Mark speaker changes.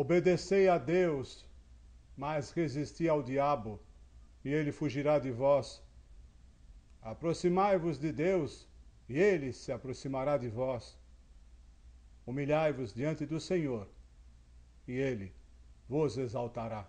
Speaker 1: Obedecei a Deus, mas resisti ao diabo, e ele fugirá de vós. Aproximai-vos de Deus, e ele se aproximará de vós. Humilhai-vos diante do Senhor, e ele vos exaltará.